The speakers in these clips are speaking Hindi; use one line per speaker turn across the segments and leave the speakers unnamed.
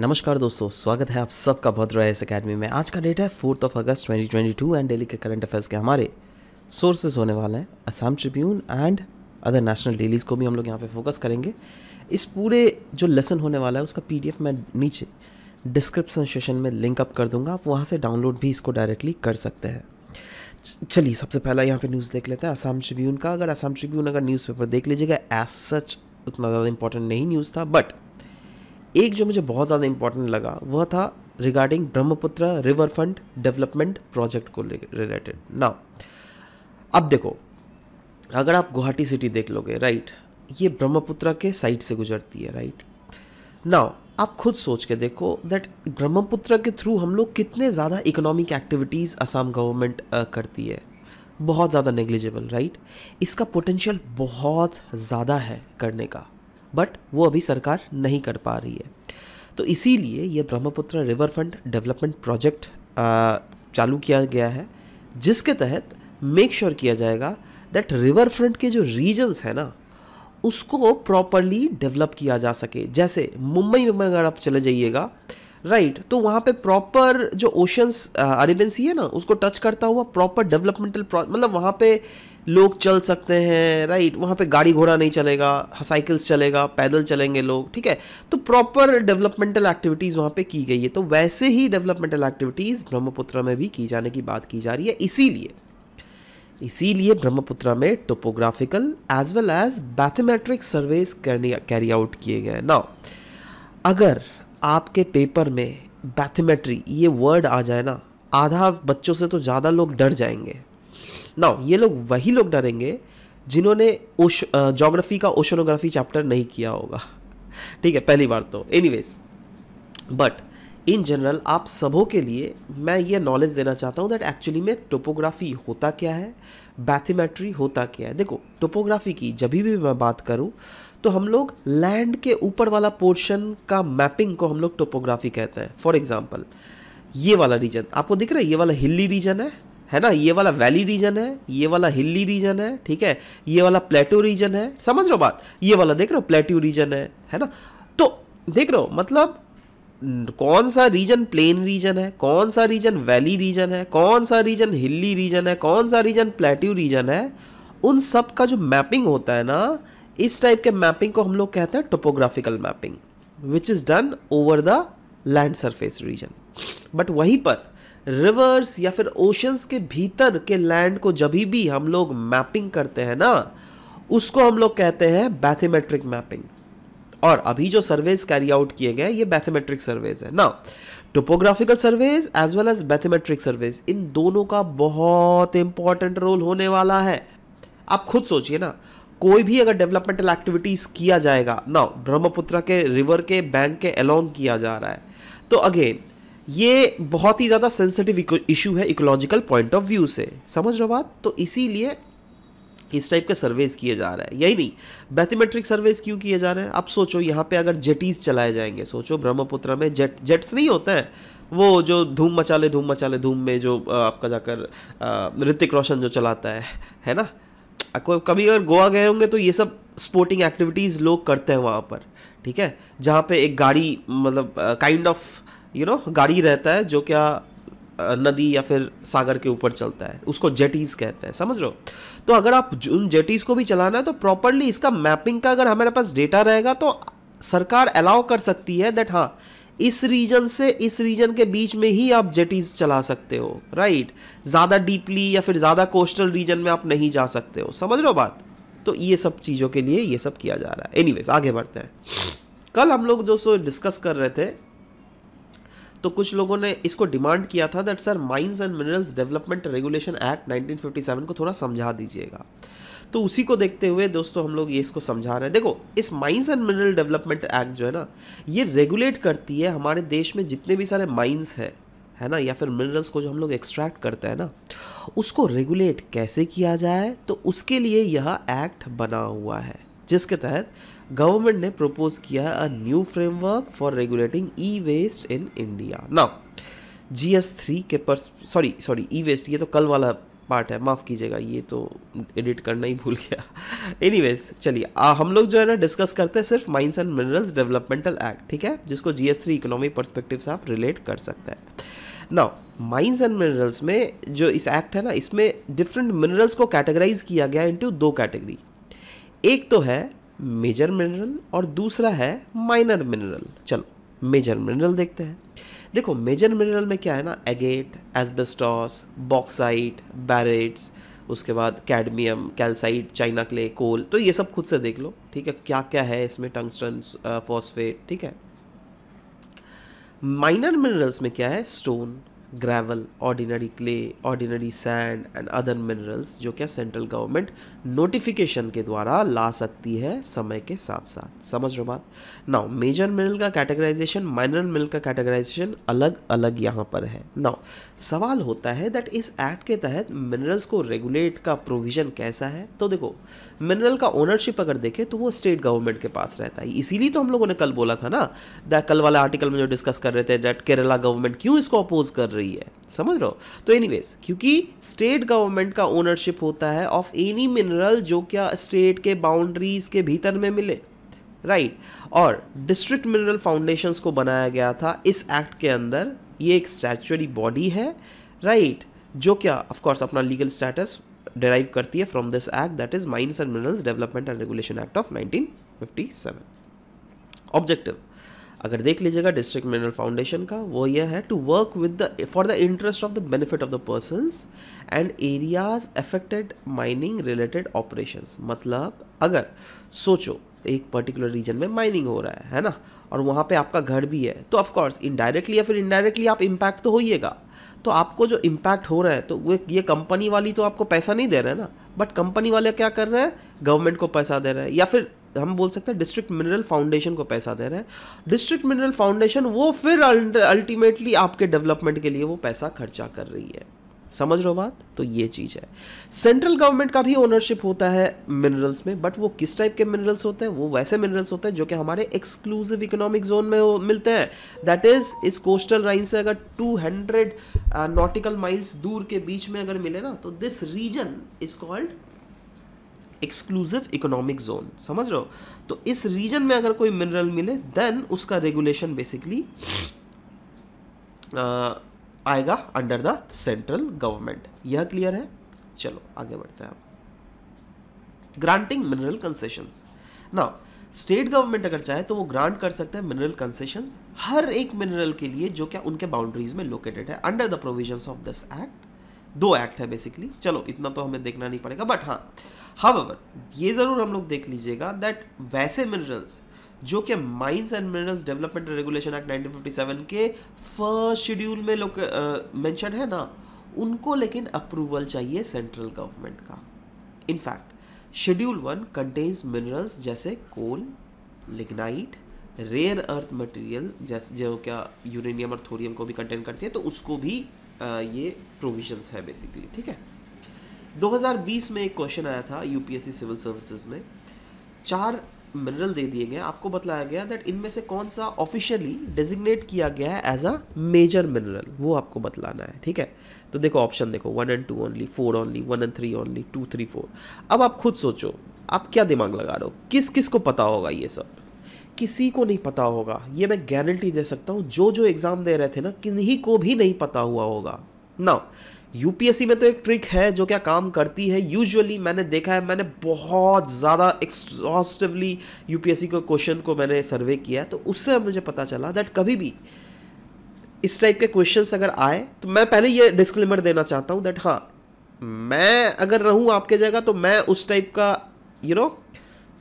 नमस्कार दोस्तों स्वागत है आप सबका भद्रा एस अकेडमी में आज का डेट है fourth of August 2022 and daily के करंट अफेयर्स के हमारे सोर्सेज होने वाले हैं Assam Tribune and other national dailies को भी हम लोग यहाँ पे फोकस करेंगे इस पूरे जो लेसन होने वाला है उसका एफ मैं नीचे डिस्क्रिप्सन सेशन में लिंक अप कर दूंगा आप वहाँ से डाउनलोड भी इसको डायरेक्टली कर सकते हैं चलिए सबसे पहला यहाँ पे न्यूज़ देख लेते हैं असम ट्रिब्यून का अगर असम ट्रिब्यून अगर न्यूज़पेपर देख लीजिएगा एज सच उतना ज़्यादा इंपॉर्टेंट नहीं न्यूज़ था बट एक जो मुझे बहुत ज़्यादा इंपॉर्टेंट लगा वह था regarding Brahmaputra river front development project को रिलेटेड नाउ अब देखो अगर आप गुवाहाटी सिटी देख लोगे राइट ये ब्रह्मपुत्र के साइड से गुजरती है राइट नाउ आप खुद सोच के देखो दैट ब्रह्मपुत्र के थ्रू हम लोग कितने ज़्यादा इकोनॉमिक एक्टिविटीज़ असम गवर्नमेंट करती है बहुत ज़्यादा नेग्लिजिबल राइट इसका पोटेंशियल बहुत ज़्यादा है करने का बट वो अभी सरकार नहीं कर पा रही है तो इसीलिए ये Brahmaputra river front development project चालू किया गया है जिसके तहत मेक श्योर sure किया जाएगा दैट रिवर फ्रंट के जो रीजन्स हैं ना उसको प्रॉपरली डेवलप किया जा सके जैसे मुंबई में अगर आप चले जाइएगा राइट right, तो वहाँ पे प्रॉपर जो ओशंस अरेबियन सी है ना उसको टच करता हुआ प्रॉपर डेवलपमेंटल मतलब वहाँ पे लोग चल सकते हैं राइट वहाँ पे गाड़ी घोड़ा नहीं चलेगा साइकिल्स चलेगा पैदल चलेंगे लोग ठीक है तो प्रॉपर डेवलपमेंटल एक्टिविटीज़ वहाँ पे की गई है तो वैसे ही डेवलपमेंटल एक्टिविटीज़ ब्रह्मपुत्र में भी की जाने की बात की जा रही है इसीलिए इसीलिए ब्रह्मपुत्र में topographical as well as bathymetric surveys carry out किए गए ना अगर आपके पेपर में बैथमेट्री ये वर्ड आ जाए ना आधा बच्चों से तो ज़्यादा लोग डर जाएंगे नाउ ये लोग वही लोग डरेंगे जिन्होंने ओश जोग्राफी का ओशनोग्राफी चैप्टर नहीं किया होगा ठीक है पहली बार तो एनी बट इन जनरल आप सबों के लिए मैं ये नॉलेज देना चाहता हूँ दैट एक्चुअली में टोपोग्राफी होता क्या है बैथीमेट्री होता क्या है देखो टोपोग्राफी की जब भी मैं बात करूँ तो हम लोग लैंड के ऊपर वाला पोर्शन का मैपिंग को हम लोग टोपोग्राफी कहते हैं फॉर एग्ज़ाम्पल ये वाला रीजन आपको दिख रहा है ये वाला हिली रीजन है है ना ये वाला वैली रीजन है ये वाला हिली रीजन है ठीक है ये वाला प्लेट्यू रीजन है समझ रहे हो बात ये वाला देख रहे हो प्लेट्यू रीजन है है ना तो देख रहे हो मतलब कौन सा रीजन प्लेन रीजन है कौन सा रीजन वैली रीजन है कौन सा रीजन हिली रीजन है कौन सा रीजन प्लेट्यू रीजन है उन सब का जो मैपिंग होता है ना इस टाइप के मैपिंग को हम लोग कहते हैं topographical mapping which is done over the land surface region but वहीं पर रिवर्स या फिर ओशंस के भीतर के लैंड को जब भी हम लोग मैपिंग करते हैं ना उसको हम लोग कहते हैं बैथेमेट्रिक मैपिंग और अभी जो सर्वेज कैरी आउट किए गए ये बैथेमेट्रिक सर्वेज है ना topographical surveys as well as bathymetric surveys इन दोनों का बहुत इंपॉर्टेंट रोल होने वाला है आप खुद सोचिए ना कोई भी अगर डेवलपमेंटल एक्टिविटीज किया जाएगा ना ब्रह्मपुत्र के रिवर के बैंक के अलोंग किया जा रहा है तो अगेन ये बहुत ही ज़्यादा सेंसिटिव इशू है इकोलॉजिकल पॉइंट ऑफ व्यू से समझ रहे हो बात तो इसीलिए इस टाइप के सर्वेस किए जा रहे हैं यही नहीं बैथीमेट्रिक सर्वेस क्यों किए जा रहे हैं आप सोचो यहाँ पे अगर जेटीज चलाए जाएंगे सोचो ब्रह्मपुत्र में जेट जेट्स नहीं होते हैं वो जो धूम मचाले धूम मचाले धूम में जो आपका जाकर ऋतिक रोशन जो चलाता है है ना कभी अगर गोवा गए होंगे तो ये सब स्पोर्टिंग एक्टिविटीज़ लोग करते हैं वहाँ पर ठीक है जहाँ पे एक गाड़ी मतलब काइंड ऑफ यू नो गाड़ी रहता है जो क्या नदी या फिर सागर के ऊपर चलता है उसको जेटीज़ कहते हैं समझ रहे हो तो अगर आप उन जेटीज़ को भी चलाना है तो प्रॉपरली इसका मैपिंग का अगर हमारे पास डेटा रहेगा तो सरकार अलाउ कर सकती है दैट हाँ इस रीजन से इस रीजन के बीच में ही आप जेटीज चला सकते हो राइट ज़्यादा डीपली या फिर ज़्यादा कोस्टल रीजन में आप नहीं जा सकते हो समझ रहे हो बात तो ये सब चीज़ों के लिए ये सब किया जा रहा है एनी आगे बढ़ते हैं कल हम लोग जो सो डिस्कस कर रहे थे तो कुछ लोगों ने इसको डिमांड किया था that sir mines and minerals development regulation act 1957 को थोड़ा समझा दीजिएगा तो उसी को देखते हुए दोस्तों हम लोग ये इसको समझा रहे हैं देखो इस mines and mineral development act जो है ना ये रेगुलेट करती है हमारे देश में जितने भी सारे माइंस हैं है ना या फिर मिनरल्स को जो हम लोग एक्सट्रैक्ट करते हैं ना उसको रेगुलेट कैसे किया जाए तो उसके लिए यह एक्ट बना हुआ है जिसके तहत गवर्नमेंट ने ne किया a new framework for regulating e waste in India now G S three के पर सॉरी सॉरी ई वेस्ट ये तो कल वाला पार्ट है माफ़ कीजिएगा ये तो एडिट करना ही भूल गया वेज चलिए हम लोग जो है ना डिस्कस करते हैं सिर्फ mines and minerals developmental act ठीक है जिसको G S three economic perspective से आप रिलेट कर सकते हैं ना माइंस एंड मिनरल्स में जो इस एक्ट है ना इसमें डिफरेंट मिनरल्स को कैटेगराइज किया गया इंटू दो कैटेगरी एक तो है मेजर मिनरल और दूसरा है माइनर मिनरल चलो मेजर मिनरल देखते हैं देखो मेजर मिनरल में क्या है ना एगेट एस्बेस्टॉस बॉक्साइट बैरेट्स उसके बाद cadmium calcite china clay coal तो ये सब खुद से देख लो ठीक है क्या क्या है इसमें टंगस्टन फॉस्फेट ठीक है माइनर मिनरल्स में क्या है stone gravel ordinary clay ordinary sand and other minerals जो क्या सेंट्रल गवर्नमेंट नोटिफिकेशन के द्वारा ला सकती है समय के साथ साथ समझ रहे बात नाउ मेजर मिनरल का कैटेगराइजेशन माइनर मिनरल का कैटेगराइजेशन अलग अलग यहाँ पर है नाउ सवाल होता है दैट इस एक्ट के तहत मिनरल्स को रेगुलेट का प्रोविजन कैसा है तो देखो मिनरल का ओनरशिप अगर देखें तो वो स्टेट गवर्नमेंट के पास रहता है इसीलिए तो हम लोगों ने कल बोला था ना दैट कल वाले आर्टिकल में जो डिस्कस कर रहे थे दैट केरला गवर्नमेंट क्यों इसको अपोज कर रहे रही है समझ रहे हो तो एनीवेज क्योंकि स्टेट गवर्नमेंट का ओनरशिप होता है ऑफ एनी मिनरल जो क्या स्टेट के बाउंड्रीज के भीतर में मिले राइट right. और डिस्ट्रिक्ट मिनरल फाउंडेशन को बनाया गया था इस एक्ट के अंदर ये एक स्टैचुअरी बॉडी है राइट right, जो क्या ऑफकोर्स अपना लीगल स्टेटस डिराइव करती है from this act that is mines and minerals development and regulation act of 1957 objective अगर देख लीजिएगा डिस्ट्रिक्ट मिनरल फाउंडेशन का वो यह है to work with the for the interest of the benefit of the persons and areas affected mining related operation मतलब अगर सोचो एक पर्टिकुलर रीजन में माइनिंग हो रहा है है ना और वहाँ पे आपका घर भी है तो ऑफकोर्स इनडायरेक्टली या फिर इनडायरेक्टली आप इम्पैक्ट तो होइएगा तो आपको जो इम्पैक्ट हो रहा है तो वो ये कंपनी वाली तो आपको पैसा नहीं दे रहे हैं ना बट कंपनी वाले क्या कर रहे हैं गवर्नमेंट को पैसा दे रहे हैं या फिर हम बोल सकते हैं डिस्ट्रिक्ट मिनरल फाउंडेशन को पैसा दे रहे हैं डिस्ट्रिक्ट मिनरल फाउंडेशन वो फिर अल्टीमेटली आपके डेवलपमेंट के लिए वो पैसा खर्चा कर रही है समझ रहे हो बात तो ये चीज़ है सेंट्रल गवर्नमेंट का भी ओनरशिप होता है मिनरल्स में बट वो किस टाइप के मिनरल्स होते हैं वो वैसे मिनरल्स होते हैं जो कि हमारे एक्सक्लूसिव इकोनॉमिक जोन में मिलते हैं दैट इज़ इस कोस्टल राइन से अगर 200 नॉटिकल माइल्स दूर के बीच में अगर मिले ना तो this region is called exclusive economic zone समझ रहे हो तो इस रीजन में अगर कोई मिनरल मिले देन उसका रेगुलेशन बेसिकली आएगा अंडर द सेंट्रल गवर्नमेंट यह क्लियर है चलो आगे बढ़ते हैं ग्रांटिंग मिनरल कंसेशन ना स्टेट गवर्नमेंट अगर चाहे तो वो ग्रांट कर सकते हैं मिनरल कंसेशन हर एक मिनरल के लिए जो क्या उनके बाउंड्रीज में लोकेटेड है under the provision of this act दो एक्ट है बेसिकली चलो इतना तो हमें देखना नहीं पड़ेगा बट हाँ हाव ये ज़रूर हम लोग देख लीजिएगा दैट वैसे मिनरल्स जो कि mines and minerals development regulation act 1957 के फर्स्ट शेड्यूल में लोग मेंशन है ना उनको लेकिन अप्रूवल चाहिए सेंट्रल गवर्नमेंट का in fact schedule one contains minerals जैसे coal lignite rare earth material जैसे जो क्या यूरेनियम और थोरियम को भी कंटेन करती है तो उसको भी ये प्रोविजंस है बेसिकली ठीक है 2020 में एक क्वेश्चन आया था यूपीएससी सिविल सर्विसेज में चार मिनरल दे दिए गए आपको बतलाया गया दैट इनमें से कौन सा ऑफिशियली डेजिग्नेट किया गया है एज अ मेजर मिनरल वो आपको बतलाना है ठीक है तो देखो ऑप्शन देखो one and two only four only one and three only two three four अब आप खुद सोचो आप क्या दिमाग लगा रहे हो किस किस को पता होगा ये सब किसी को नहीं पता होगा ये मैं गारंटी दे सकता हूँ जो जो एग्ज़ाम दे रहे थे ना किन्हीं को भी नहीं पता हुआ होगा ना यूपीएससी में तो एक ट्रिक है जो क्या काम करती है यूजुअली मैंने देखा है मैंने बहुत ज़्यादा एक्सॉस्टिवली यूपीएससी के क्वेश्चन को मैंने सर्वे किया तो उससे मुझे पता चला दैट कभी भी इस टाइप के क्वेश्चंस अगर आए तो मैं पहले ये डिस्क्लेमर देना चाहता हूँ दैट हाँ मैं अगर रहूँ आपके जगह तो मैं उस टाइप का यू नो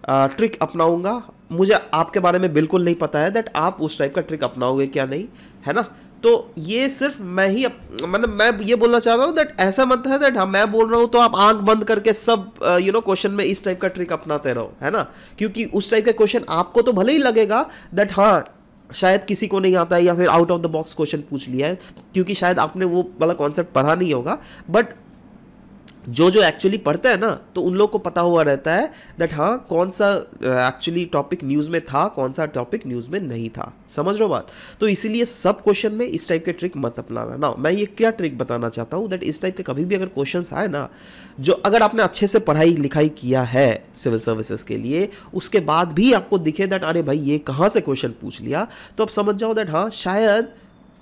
ट्रिक अपनाऊँगा मुझे आपके बारे में बिल्कुल नहीं पता है दैट आप उस टाइप का ट्रिक अपनाओगे क्या नहीं है ना तो ये सिर्फ मैं ही मतलब मैं ये बोलना चाह रहा हूँ दैट ऐसा मत है दैट हाँ मैं बोल रहा हूँ तो आप आंख बंद करके सब यू नो क्वेश्चन में इस टाइप का ट्रिक अपनाते रहो है ना क्योंकि उस टाइप का क्वेश्चन आपको तो भले ही लगेगा दैट हाँ शायद किसी को नहीं आता है या फिर out of the box question पूछ लिया है क्योंकि शायद आपने वो वाला कॉन्सेप्ट पढ़ा नहीं होगा बट जो जो एक्चुअली पढ़ता है ना तो उन लोग को पता हुआ रहता है दैट हाँ कौन सा एक्चुअली टॉपिक न्यूज़ में था कौन सा टॉपिक न्यूज़ में नहीं था समझ रहे हो बात तो इसीलिए सब क्वेश्चन में इस टाइप के ट्रिक मत अपनाना ना मैं ये क्या ट्रिक बताना चाहता हूँ दैट इस टाइप के कभी भी अगर क्वेश्चन आए ना जो अगर आपने अच्छे से पढ़ाई लिखाई किया है सिविल सर्विसेज के लिए उसके बाद भी आपको दिखे दैट अरे भाई ये कहाँ से क्वेश्चन पूछ लिया तो आप समझ जाओ दैट हाँ शायद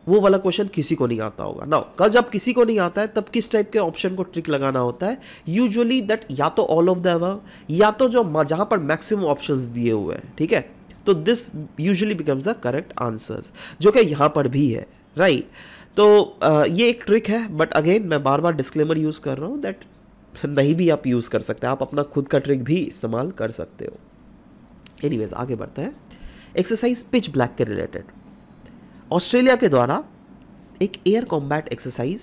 वो वाला क्वेश्चन किसी को नहीं आता होगा ना कब जब किसी को नहीं आता है तब किस टाइप के ऑप्शन को ट्रिक लगाना होता है यूजुअली दैट या तो ऑल ऑफ द अबव या तो जो जहाँ पर मैक्सिमम ऑप्शन दिए हुए हैं ठीक है तो this usually becomes the correct answers जो कि यहाँ पर भी है राइट right? तो आ, ये एक ट्रिक है बट अगेन मैं बार बार डिस्क्लेमर यूज़ कर रहा हूँ दैट नहीं भी आप यूज़ कर सकते आप अपना खुद का ट्रिक भी इस्तेमाल कर सकते हो एनीवेज आगे बढ़ते हैं एक्सरसाइज पिच ब्लैक के रिलेटेड ऑस्ट्रेलिया के द्वारा एक एयर कॉम्बैट एक्सरसाइज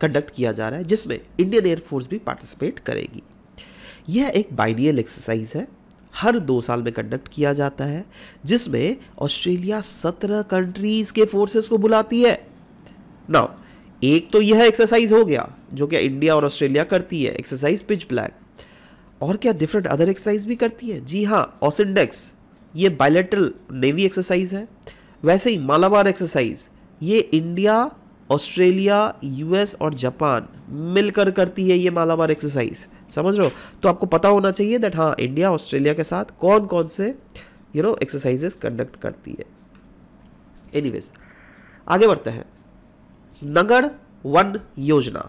कंडक्ट किया जा रहा है जिसमें इंडियन एयरफोर्स भी पार्टिसिपेट करेगी यह एक बाइनियल एक्सरसाइज है हर दो साल में कंडक्ट किया जाता है जिसमें ऑस्ट्रेलिया सत्रह कंट्रीज के फोर्सेस को बुलाती है ना एक तो यह एक्सरसाइज हो गया जो क्या इंडिया और ऑस्ट्रेलिया करती है एक्सरसाइज पिच ब्लैक और क्या डिफरेंट अदर एक्सरसाइज भी करती है जी हाँ ऑसिंडेक्स ये बायलेटरल नेवी एक्सरसाइज है वैसे ही मालाबार एक्सरसाइज ये इंडिया ऑस्ट्रेलिया यूएस और जापान मिलकर करती है ये मालाबार एक्सरसाइज समझ रहे हो तो आपको पता होना चाहिए दैट हाँ इंडिया ऑस्ट्रेलिया के साथ कौन कौन से यू नो एक्सरसाइजेस कंडक्ट करती है एनी आगे बढ़ते हैं नगर वन योजना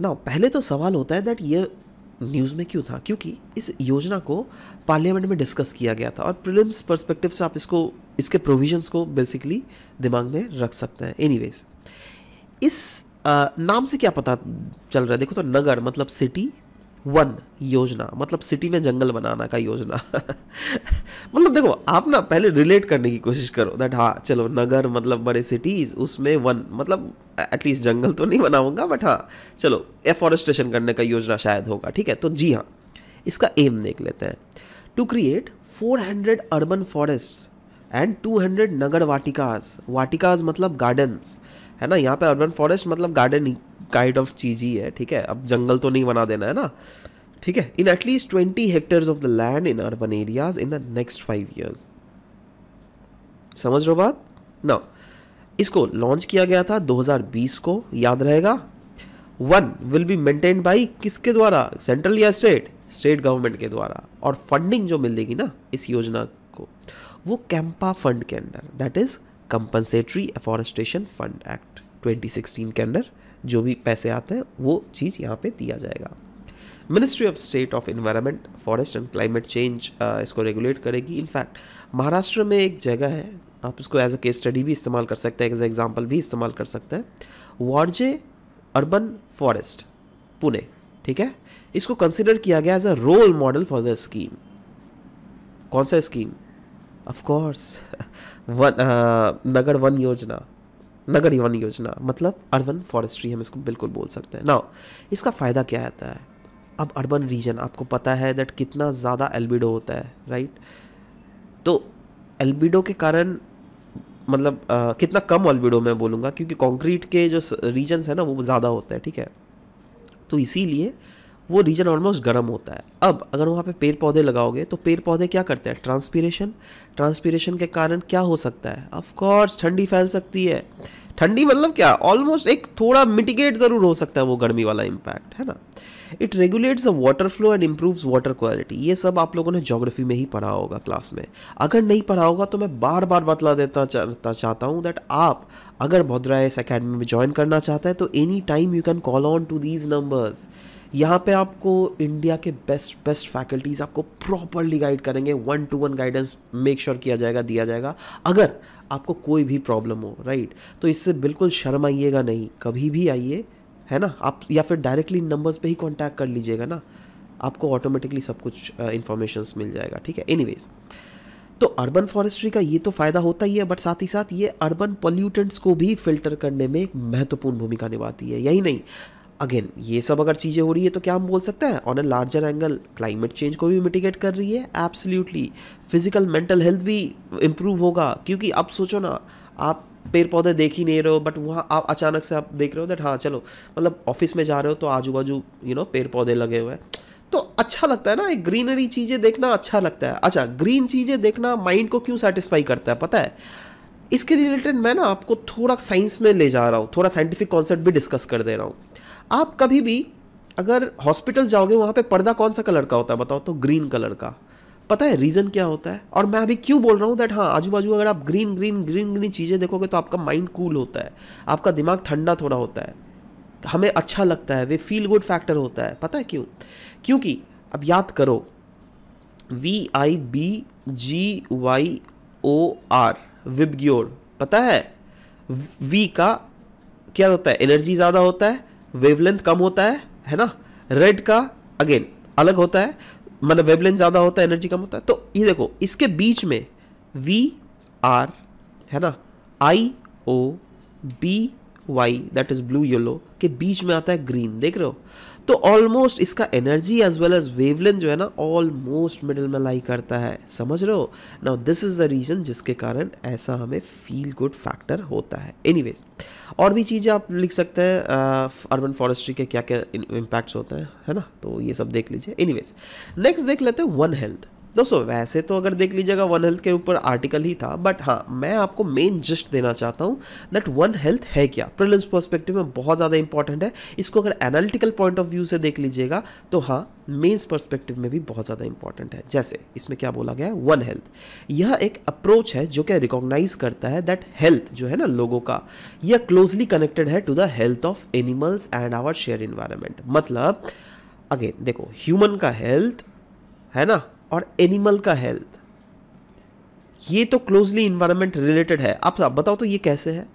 ना पहले तो सवाल होता है दैट ये न्यूज़ में क्यों था क्योंकि इस योजना को पार्लियामेंट में डिस्कस किया गया था और प्रिलिम्स पर्सपेक्टिव से आप इसको इसके प्रोविजंस को बेसिकली दिमाग में रख सकते हैं एनीवेज इस आ, नाम से क्या पता चल रहा है देखो तो नगर मतलब सिटी वन योजना मतलब सिटी में जंगल बनाना का योजना मतलब देखो आप ना पहले रिलेट करने की कोशिश करो दैट हाँ चलो नगर मतलब बड़े सिटीज़ उसमें वन मतलब एटलीस्ट जंगल तो नहीं बनाऊंगा बट हाँ चलो एफॉरेस्टेशन करने का योजना शायद होगा ठीक है तो जी हाँ इसका एम देख लेते हैं to create 400 urban forest and 200 नगर वाटिकाज वाटिकाज मतलब गार्डन्स है ना यहाँ पे अर्बन फॉरेस्ट मतलब गार्डन काइंड ऑफ चीज़ ही है ठीक है अब जंगल तो नहीं बना देना है ना ठीक है in at least twenty hectares of the land in urban areas in the next five years समझ रहे हो बात ना इसको लॉन्च किया गया था 2020 को याद रहेगा one will be maintain by किसके द्वारा सेंट्रल या स्टेट स्टेट गवर्नमेंट के द्वारा और फंडिंग जो मिलेगी ना इस योजना को वो कैंपा फंड के under that is compensatory afforestation fund act 2016 के अंडर जो भी पैसे आते हैं वो चीज़ यहाँ पे दिया जाएगा ministry of state of environment forest and climate change इसको रेगुलेट करेगी इनफैक्ट महाराष्ट्र में एक जगह है आप इसको एज अ केस स्टडी भी इस्तेमाल कर सकते हैं एज एग्जाम्पल भी इस्तेमाल कर सकते हैं वार्जे अर्बन फॉरेस्ट पुणे ठीक है इसको कंसिडर किया गया as a role model for the scheme कौन सा स्कीम ऑफ कोर्स वन नगर वन योजना नगर वन योजना मतलब अर्बन फॉरेस्ट्री हम इसको बिल्कुल बोल सकते हैं ना इसका फ़ायदा क्या रहता है अब अर्बन रीजन आपको पता है दैट कितना ज़्यादा एल्बिडो होता है राइट तो एल्बिडो के कारण मतलब आ, uh, कितना कम एलबीडो मैं बोलूँगा क्योंकि कंक्रीट के जो रीजन्स हैं ना वो ज़्यादा होते हैं ठीक है तो इसीलिए वो रीजन ऑलमोस्ट गर्म होता है अब अगर वहाँ पे पेड़ पौधे लगाओगे तो पेड़ पौधे क्या करते हैं ट्रांसपीरेशन ट्रांसपीरेशन के कारण क्या हो सकता है ऑफकोर्स ठंडी फैल सकती है ठंडी मतलब क्या ऑलमोस्ट एक थोड़ा मिटिगेट ज़रूर हो सकता है वो गर्मी वाला इम्पैक्ट है ना it regulates the water flow and improves water quality ये सब आप लोगों ने जोग्राफी में ही पढ़ा होगा क्लास में अगर नहीं पढ़ा होगा तो मैं बार बार बतला देता चाहता चाहता हूँ दैट आप अगर भद्रायस अकेडमी में ज्वाइन करना चाहते हैं तो any time you can call on to these numbers यहाँ पे आपको इंडिया के बेस्ट बेस्ट फैकल्टीज़ आपको प्रॉपरली गाइड करेंगे one to one guidance make sure किया जाएगा दिया जाएगा अगर आपको कोई भी प्रॉब्लम हो राइट तो इससे बिल्कुल शर्म आइएगा नहीं कभी भी आइए है ना आप या फिर डायरेक्टली इन नंबर्स पर ही कॉन्टैक्ट कर लीजिएगा ना आपको ऑटोमेटिकली सब कुछ इन्फॉर्मेशन uh, मिल जाएगा ठीक है एनी तो अर्बन फॉरेस्ट्री का ये तो फ़ायदा होता ही है बट साथ ही साथ ये अर्बन पॉल्यूटेंट्स को भी फिल्टर करने में एक महत्वपूर्ण भूमिका निभाती है यही नहीं अगेन ये सब अगर चीज़ें हो रही है तो क्या हम बोल सकते हैं on a larger angle climate change को भी मिटिगेट कर रही है एब्सोल्यूटली फिजिकल मेंटल हेल्थ भी इम्प्रूव होगा क्योंकि अब सोचो ना आप पेड़ पौधे देख ही नहीं रहे हो बट वहाँ आप अचानक से आप देख रहे हो दैट हाँ चलो मतलब ऑफिस में जा रहे हो तो आजू बाजू यू नो पेड़ पौधे लगे हुए हैं तो अच्छा लगता है ना एक ग्रीनरी चीज़ें देखना अच्छा लगता है अच्छा ग्रीन चीज़ें देखना माइंड को क्यों सेटिस्फाई करता है पता है इसके रिलेटेड मैं ना आपको थोड़ा साइंस में ले जा रहा हूँ थोड़ा साइंटिफिक कॉन्सेप्ट भी डिस्कस कर दे रहा हूँ आप कभी भी अगर हॉस्पिटल जाओगे वहाँ पे पर्दा कौन सा कलर का होता है बताओ तो ग्रीन कलर का पता है रीज़न क्या होता है और मैं अभी क्यों बोल रहा हूँ दैट हाँ आजू बाजू अगर आप ग्रीन ग्रीन ग्रीन ग्रीन चीज़ें देखोगे तो आपका माइंड कूल होता है आपका दिमाग ठंडा थोड़ा होता है हमें अच्छा लगता है वे फील गुड फैक्टर होता है पता है क्यों क्योंकि अब याद करो V I B G Y O R VIBGYOR पता है वी का क्या होता है एनर्जी ज़्यादा होता है वेवलेंथ कम होता है है ना रेड का अगेन अलग होता है मतलब वेवलेंथ ज़्यादा होता है एनर्जी कम होता है तो ये देखो इसके बीच में वी आर है ना I O B Y that is blue yellow के बीच में आता है ग्रीन देख रहे हो तो ऑलमोस्ट इसका energy as well as wavelength जो है ना ऑलमोस्ट मिडल में लाई करता है समझ रहे हो now this is the reason जिसके कारण ऐसा हमें फील गुड फैक्टर होता है एनीवेज और भी चीज़ें आप लिख सकते हैं अर्बन फॉरेस्ट्री के क्या क्या इम्पैक्ट्स होते हैं है ना तो ये सब देख लीजिए एनीवेज नेक्स्ट देख लेते हैं वन हेल्थ दोस्तों वैसे तो अगर देख लीजिएगा वन हेल्थ के ऊपर आर्टिकल ही था बट हाँ मैं आपको मेन जस्ट देना चाहता हूँ दैट वन हेल्थ है क्या प्रिलिम्स पर्सपेक्टिव में बहुत ज़्यादा इंपॉर्टेंट है इसको अगर एनालिटिकल पॉइंट ऑफ व्यू से देख लीजिएगा तो हाँ मेन्स पर्सपेक्टिव में भी बहुत ज़्यादा इंपॉर्टेंट है जैसे इसमें क्या बोला गया है वन हेल्थ यह एक अप्रोच है जो क्या रिकॉग्नाइज करता है दैट हेल्थ जो है ना लोगों का यह क्लोजली कनेक्टेड है to the health of animals and our share environment मतलब अगेन देखो ह्यूमन का हेल्थ है ना और एनिमल का हेल्थ ये तो क्लोजली इन्वायरमेंट रिलेटेड है आप आप बताओ तो ये कैसे है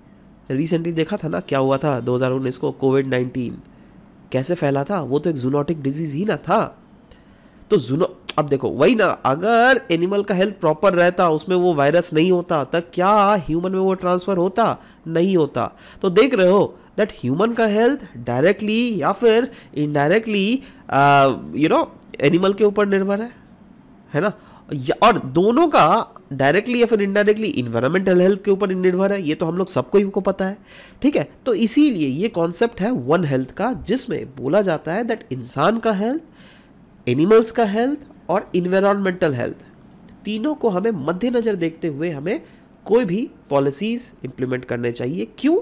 रिसेंटली देखा था ना क्या हुआ था 2019 को कोविड 19 कैसे फैला था वो तो एक जूनोटिक डिजीज़ ही ना था तो जूनो अब देखो वही ना अगर एनिमल का हेल्थ प्रॉपर रहता उसमें वो वायरस नहीं होता तो क्या ह्यूमन में वो ट्रांसफ़र होता नहीं होता तो देख रहे हो दैट ह्यूमन का हेल्थ डायरेक्टली या फिर इनडायरेक्टली यू नो एनिमल के ऊपर निर्भर है है ना और दोनों का डायरेक्टली या फिर इनडायरेक्टली इन्वायरमेंटल हेल्थ के ऊपर निर्भर है ये तो हम लोग सबको ही को पता है ठीक है तो इसीलिए ये कॉन्सेप्ट है वन हेल्थ का जिसमें बोला जाता है दैट इंसान का हेल्थ एनिमल्स का हेल्थ और इन्वायरमेंटल हेल्थ तीनों को हमें मद्देनज़र देखते हुए हमें कोई भी पॉलिसीज़ इम्प्लीमेंट करने चाहिए क्यों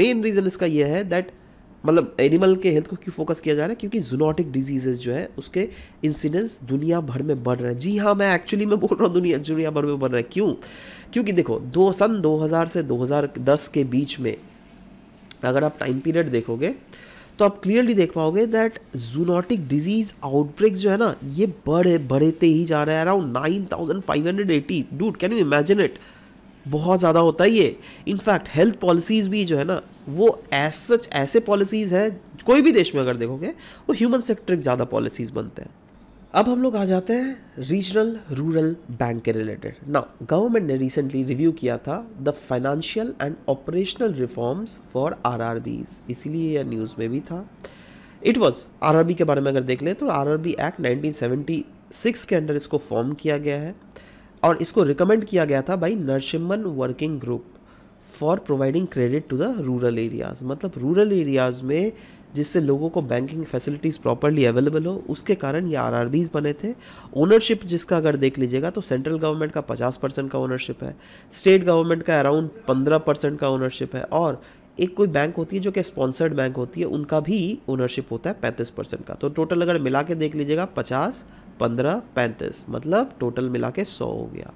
मेन रीज़न इसका यह है दैट मतलब एनिमल के हेल्थ को क्यों फोकस किया जा रहा है क्योंकि जूनोटिक डिजीजेज जो है उसके इंसिडेंस दुनिया भर में बढ़ रहे हैं जी हाँ मैं एक्चुअली मैं बोल रहा हूँ दुनिया दुनिया भर में बढ़ रहा है क्यों क्योंकि देखो दो सन 2000 से 2010 के बीच में अगर आप टाइम पीरियड देखोगे तो आप क्लियरली देख पाओगे दैट जूनोटिक डिजीज आउटब्रेक जो है ना ये बढ़े बढ़ते ही जा रहा है around nine thousand five hundred eighty डूट कैन यू इमेजिन इट बहुत ज़्यादा होता है ये इनफैक्ट हेल्थ पॉलिसीज़ भी जो है ना वो एज सच ऐसे पॉलिसीज़ हैं कोई भी देश में अगर देखोगे वो ह्यूमन सेक्ट्रिक ज़्यादा पॉलिसीज़ बनते हैं अब हम लोग आ जाते हैं रीजनल रूरल बैंक के रिलेटेड ना गवर्नमेंट ने रिसेंटली रिव्यू किया था the financial and operational reforms for R इसीलिए यह न्यूज़ में भी था इट वॉज आर के बारे में अगर देख लें तो आर एक्ट 1976 के अंडर इसको फॉर्म किया गया है और इसको रिकमेंड किया गया था by Narasimhan working group for providing credit to the rural areas मतलब रूरल एरियाज़ में जिससे लोगों को बैंकिंग फैसिलिटीज़ प्रॉपरली अवेलेबल हो उसके कारण ये आर बने थे ओनरशिप जिसका अगर देख लीजिएगा तो सेंट्रल गवर्नमेंट का 50 परसेंट का ओनरशिप है स्टेट गवर्नमेंट का अराउंड 15 परसेंट का ओनरशिप है और एक कोई बैंक होती है जो कि स्पॉन्सर्ड बैंक होती है उनका भी ओनरशिप होता है पैंतीस परसेंट का तो टोटल अगर मिला के देख लीजिएगा पचास पंद्रह पैंतीस मतलब टोटल मिला के सौ हो गया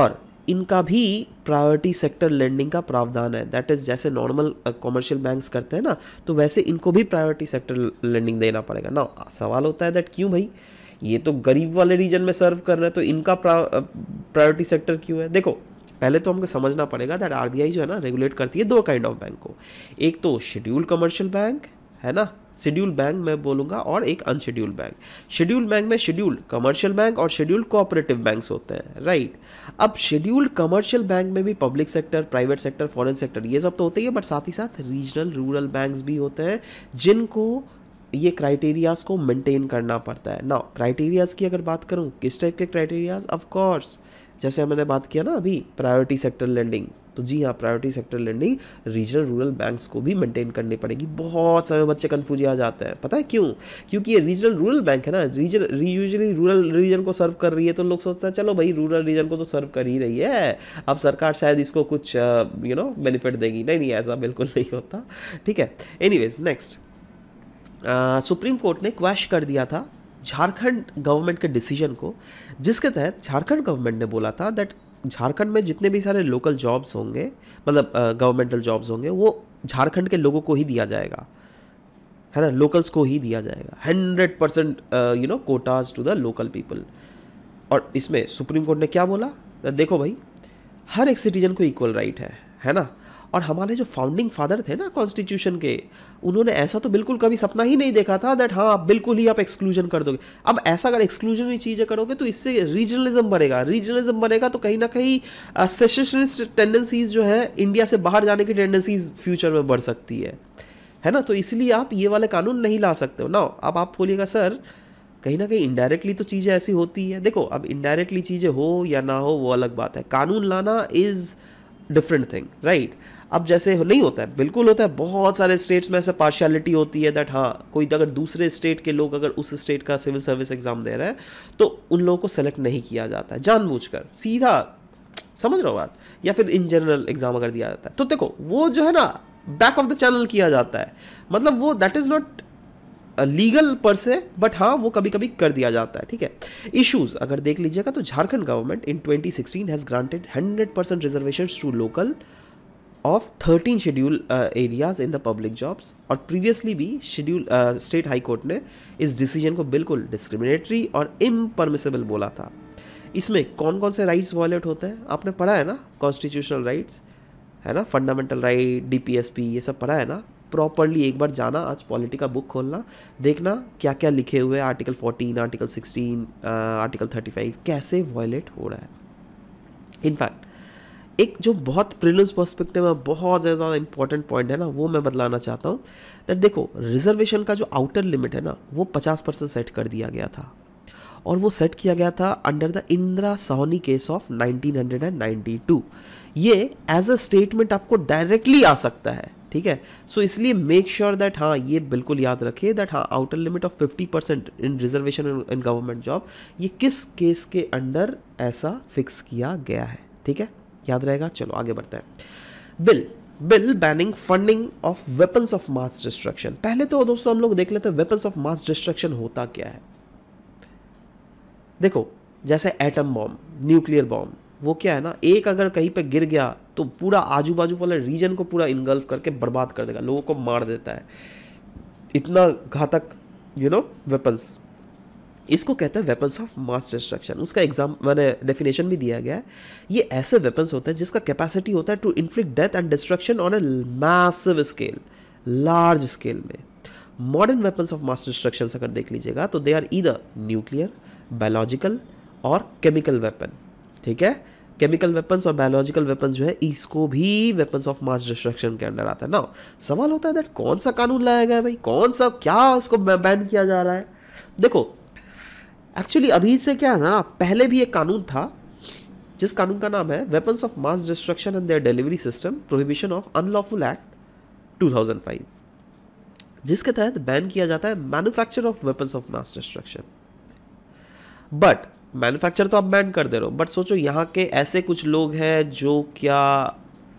और इनका भी प्रायोरिटी सेक्टर लेंडिंग का प्रावधान है दैट इज़ जैसे नॉर्मल कॉमर्शियल बैंक्स करते हैं ना तो वैसे इनको भी प्रायोरिटी सेक्टर लेंडिंग देना पड़ेगा ना सवाल होता है दैट क्यों भाई ये तो गरीब वाले रीजन में सर्व कर रहे हैं तो इनका प्रायोरिटी सेक्टर क्यों है देखो पहले तो हमको समझना पड़ेगा दैट आर जो है ना रेगुलेट करती है दो काइंड ऑफ बैंक को एक तो शेड्यूल कमर्शियल बैंक है ना शेड्यूल बैंक मैं बोलूँगा और एक अनशेड्यूल बैंक शेड्यूल बैंक में शेड्यूल कमर्शियल बैंक और शेड्यूल कोऑपरेटिव बैंक्स होते हैं राइट अब शेड्यूल कमर्शियल बैंक में भी public sector private sector foreign sector ये सब तो होते ही है बट साथ ही साथ रीजनल रूरल बैंक्स भी होते हैं जिनको ये क्राइटेरियाज को मेंटेन करना पड़ता है ना क्राइटेरियाज की अगर बात करूँ किस टाइप के क्राइटेरियाज ऑफकोर्स जैसे मैंने बात किया ना अभी प्रायोरिटी सेक्टर लैंडिंग तो जी हाँ priority sector lending regional rural banks को भी मेंटेन करनी पड़ेगी बहुत सारे बच्चे कन्फ्यूज आ जाते हैं पता है क्यों क्योंकि ये रीजनल रूरल बैंक है ना रीजन यूजली रूरल रीजन को सर्व कर रही है तो लोग सोचते हैं चलो भाई रूरल रीजन को तो सर्व कर ही रही है अब सरकार शायद इसको कुछ यू नो बेनिफिट देगी नहीं नहीं ऐसा बिल्कुल नहीं होता ठीक है एनी नेक्स्ट सुप्रीम कोर्ट ने क्वैश कर दिया था झारखंड गवर्नमेंट के डिसीजन को जिसके तहत झारखंड गवर्नमेंट ने बोला था दैट झारखंड में जितने भी सारे लोकल जॉब्स होंगे मतलब गवर्नमेंटल जॉब्स होंगे वो झारखंड के लोगों को ही दिया जाएगा है ना लोकल्स को ही दिया जाएगा hundred percent you know quotas to the local people और इसमें सुप्रीम कोर्ट ने क्या बोला देखो भाई हर एक सिटीजन को इक्वल राइट है है ना और हमारे जो फाउंडिंग फादर थे ना कॉन्स्टिट्यूशन के उन्होंने ऐसा तो बिल्कुल कभी सपना ही नहीं देखा था दैट हाँ आप बिल्कुल ही आप एक्सक्लूजन कर दोगे अब ऐसा अगर एक्सक्लूजनरी चीज़ें करोगे तो इससे रीजनलिज्म बनेगा रीजनलिज्म बनेगा तो कहीं ना कहीं सेशनिस्ट टेंडेंसीज जो है इंडिया से बाहर जाने की टेंडेंसीज फ्यूचर में बढ़ सकती है है ना तो इसलिए आप ये वाले कानून नहीं ला सकते हो ना अब आप बोलिएगा सर कहीं ना कहीं इनडायरेक्टली तो चीज़ें ऐसी होती है देखो अब इनडायरेक्टली चीज़ें हो या ना हो वो अलग बात है कानून लाना इज़ डिफरेंट थिंग राइट अब जैसे नहीं होता है बिल्कुल होता है बहुत सारे स्टेट्स में ऐसा पार्शियलिटी होती है दैट हाँ कोई अगर दूसरे स्टेट के लोग अगर उस स्टेट का सिविल सर्विस एग्ज़ाम दे रहे हैं तो उन लोगों को सेलेक्ट नहीं किया जाता है जानबूझकर सीधा समझ रहे हो बात या फिर इन जनरल एग्ज़ाम अगर दिया जाता है तो देखो वो जो है ना बैक ऑफ द चैनल किया जाता है मतलब वो दैट इज़ नॉट लीगल पर से बट हाँ वो कभी कभी कर दिया जाता है ठीक है इश्यूज़ अगर देख लीजिएगा तो Jharkhand government in 2016 has granted 100 percent reservation to local of 13 schedule uh, areas in the public jobs or previously भी schedule uh, state high court ne is decision ko bilkul discriminatory or impermissible bola tha isme कौन कौन se rights violate hote hain aapne padha hai na constitutional rights hai na fundamental right DPSP ये सब पढ़ा है ना प्रॉपरली एक बार जाना आज पॉलिटी का बुक खोलना देखना kya क्या लिखे हुए article 14 article 16 uh, article 35 kaise violate ho raha hai in fact एक जो बहुत प्रिलिम्स पर्सपेक्टिव में बहुत ज़्यादा इंपॉर्टेंट पॉइंट है ना वो मैं बतलाना चाहता हूँ दैट देखो रिजर्वेशन का जो आउटर लिमिट है ना वो पचास परसेंट सेट कर दिया गया था और वो सेट किया गया था under the Indira Sawhney case of 1992 ये एज अ स्टेटमेंट आपको डायरेक्टली आ सकता है ठीक है सो so, इसलिए मेक श्योर दैट हाँ ये बिल्कुल याद रखिए दैट हाँ outer limit of 50 percent in reservation in government job ये किस केस के अंडर ऐसा फिक्स किया गया है ठीक है याद रहेगा चलो आगे बढ़ते हैं bill bill banning funding of weapons of mass destruction पहले तो दोस्तों हम लोग देख लेते हैं वेपन्स ऑफ मास डिस्ट्रक्शन होता क्या है देखो जैसे एटम बॉम्ब न्यूक्लियर बॉम्ब वो क्या है ना एक अगर कहीं पे गिर गया तो पूरा आजू बाजू वाले रीजन को पूरा इंगल्फ करके बर्बाद कर देगा लोगों को मार देता है इतना घातक यू नो वेपन्स इसको कहते हैं वेपन्स ऑफ मास डिस्ट्रक्शन उसका एग्जाम मैंने डेफिनेशन भी दिया गया है ये ऐसे वेपन्स होते हैं जिसका कैपेसिटी होता है to inflict death and destruction on a massive scale large scale में modern weapons of mass destruction अगर देख लीजिएगा तो they are either nuclear biological और केमिकल वेपन ठीक है केमिकल वेपन्स और बायोलॉजिकल वेपन्स जो है इसको भी वेपन्स ऑफ मास डिस्ट्रक्शन के अंडर आता है ना सवाल होता है दैट कौन सा कानून लाया गया भाई कौन सा क्या उसको बैन किया जा रहा है देखो एक्चुअली अभी से क्या है ना पहले भी एक कानून था जिस कानून का नाम है weapons of mass destruction and their delivery system prohibition of unlawful act 2005 जिसके तहत बैन किया जाता है manufacture of weapons of mass destruction but manufacture तो आप बैन कर दे रहे हो बट सोचो यहाँ के ऐसे कुछ लोग हैं जो क्या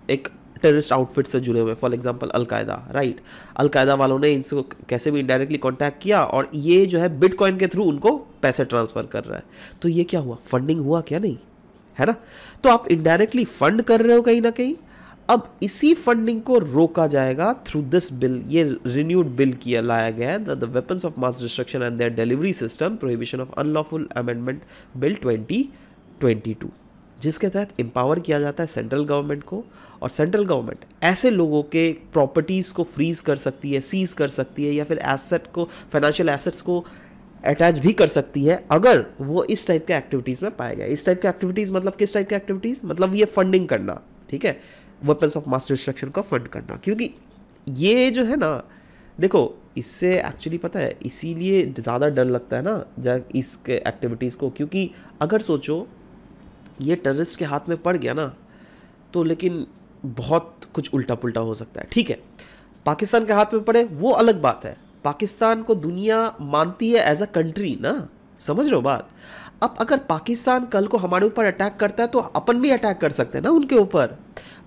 एक टेररिस्ट आउटफिट से जुड़े हुए for example Al Qaeda right Al Qaeda वालों ने इनसे कैसे भी इंडायरेक्टली कांटेक्ट किया और ये जो है बिटकॉइन के थ्रू उनको पैसे ट्रांसफ़र कर रहा है तो ये क्या हुआ फंडिंग हुआ क्या नहीं है ना तो आप इनडायरेक्टली फंड कर रहे हो कहीं ना कहीं अब इसी फंडिंग को रोका जाएगा थ्रू दिस बिल ये रिन्यूड बिल किया लाया गया है the weapons of mass destruction and their delivery system prohibition of unlawful amendment bill twenty twenty two जिसके तहत एम्पावर किया जाता है सेंट्रल गवर्नमेंट को और सेंट्रल गवर्नमेंट ऐसे लोगों के प्रॉपर्टीज़ को फ्रीज कर सकती है सीज कर सकती है या फिर एसेट को फाइनेंशियल एसेट्स को अटैच भी कर सकती है अगर वो इस टाइप के एक्टिविटीज़ में पाए गए इस टाइप के एक्टिविटीज़ मतलब किस टाइप के एक्टिविटीज़ मतलब ये फंडिंग करना ठीक है वेपन्स ऑफ मास डिस्ट्रक्शन का फंड करना क्योंकि ये जो है ना देखो इससे एक्चुअली पता है इसीलिए ज़्यादा डर लगता है ना जब इसके एक्टिविटीज़ को क्योंकि अगर सोचो ये टेररिस्ट के हाथ में पड़ गया ना तो लेकिन बहुत कुछ उल्टा पुल्टा हो सकता है ठीक है पाकिस्तान के हाथ में पड़े वो अलग बात है पाकिस्तान को दुनिया मानती है एज अ कंट्री ना समझ रहे हो बात अब अगर पाकिस्तान कल को हमारे ऊपर अटैक करता है तो अपन भी अटैक कर सकते हैं ना उनके ऊपर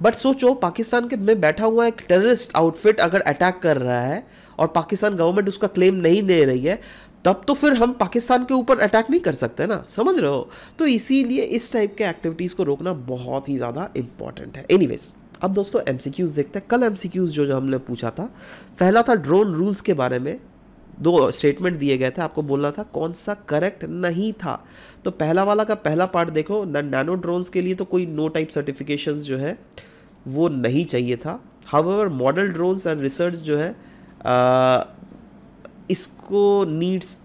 बट सोचो पाकिस्तान के में बैठा हुआ एक टेररिस्ट आउटफिट अगर अटैक कर रहा है और पाकिस्तान गवर्नमेंट उसका क्लेम नहीं दे रही है तब तो फिर हम पाकिस्तान के ऊपर अटैक नहीं कर सकते ना समझ रहे हो तो इसीलिए इस टाइप के एक्टिविटीज़ को रोकना बहुत ही ज़्यादा इम्पॉर्टेंट है एनी अब दोस्तों एम देखते हैं कल एम जो जो हमने पूछा था पहला था ड्रोन रूल्स के बारे में दो स्टेटमेंट दिए गए थे आपको बोलना था कौन सा करेक्ट नहीं था तो पहला वाला का पहला पार्ट देखो नैनो ड्रोन्स के लिए तो कोई नो टाइप सर्टिफिकेशन जो है वो नहीं चाहिए था however model drones and research जो है इसको नीड्स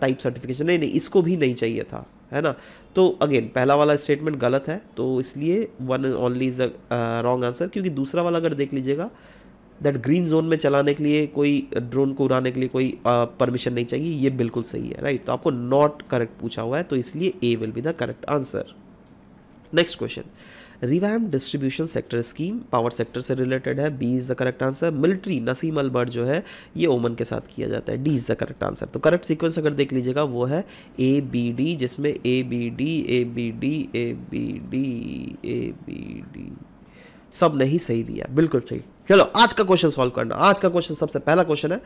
टाइप सर्टिफिकेशन नहीं नहीं इसको भी नहीं चाहिए था है ना तो अगेन पहला वाला स्टेटमेंट गलत है तो इसलिए one only is a wrong answer क्योंकि दूसरा वाला अगर देख लीजिएगा दैट ग्रीन जोन में चलाने के लिए कोई ड्रोन को उड़ाने के लिए कोई परमिशन uh, नहीं चाहिए ये बिल्कुल सही है राइट तो आपको नॉट करेक्ट पूछा हुआ है तो इसलिए A will be the correct answer next question revamp distribution sector scheme power sector से रिलेटेड है B is the correct answer military Naseem Al जो है ये ओमन के साथ किया जाता है D is the correct answer तो करेक्ट सीक्वेंस अगर देख लीजिएगा वो है ए बी डी जिसमें A B D A B D A B D A B D सब ने सही दिया बिल्कुल सही चलो आज का क्वेश्चन सॉल्व करना आज का क्वेश्चन सबसे पहला क्वेश्चन है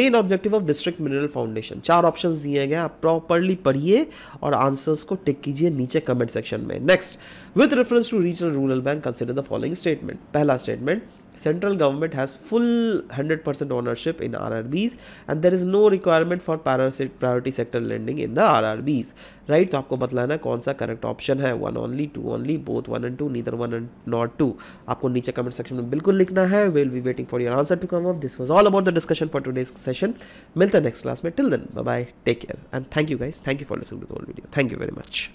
main objective of district mineral foundation चार ऑप्शंस दिए गए आप प्रॉपरली पढ़िए और आंसर्स को टिक कीजिए नीचे कमेंट सेक्शन में next with reference to regional rural bank consider the following statement पहला statement central government has full 100% ownership in RRBs and there is no requirement for priority sector lending in the RRBs. Right? So, you have to know which correct option is. One only, two only, both one and two, neither one and not two. You have to write in the comment section We will be waiting for your answer to come up. This was all about the discussion for today's session. Meet the next class. Till then, bye-bye. Take care. And thank you guys. Thank you for listening to the whole video. Thank you very much.